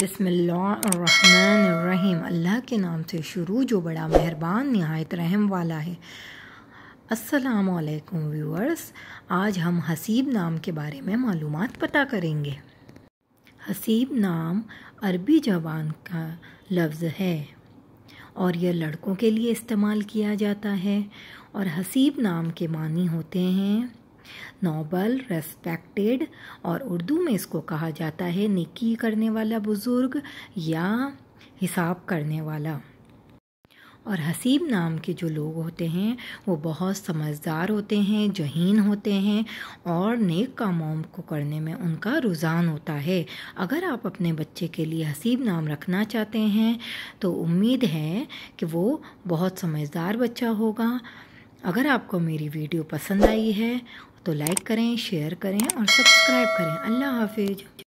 बसमीम अल्लाह के नाम से शुरू जो बड़ा मेहरबान नहायत रहम वाला है असलकम व्यूअर्स आज हम हसीब नाम के बारे में मालूम पता करेंगे हसीब नाम अरबी जबान का लफ्ज़ है और यह लड़कों के लिए इस्तेमाल किया जाता है और हसीब नाम के मानी होते हैं नोबल रेस्पेक्टेड और उर्दू में इसको कहा जाता है निकी करने वाला बुज़ुर्ग या हिसाब करने वाला और हसीब नाम के जो लोग होते हैं वो बहुत समझदार होते हैं जहीन होते हैं और नेक कामों को करने में उनका रुझान होता है अगर आप अपने बच्चे के लिए हसीब नाम रखना चाहते हैं तो उम्मीद है कि वो बहुत समझदार बच्चा होगा अगर आपको मेरी वीडियो पसंद आई है तो लाइक करें शेयर करें और सब्सक्राइब करें अल्लाह हाफिज़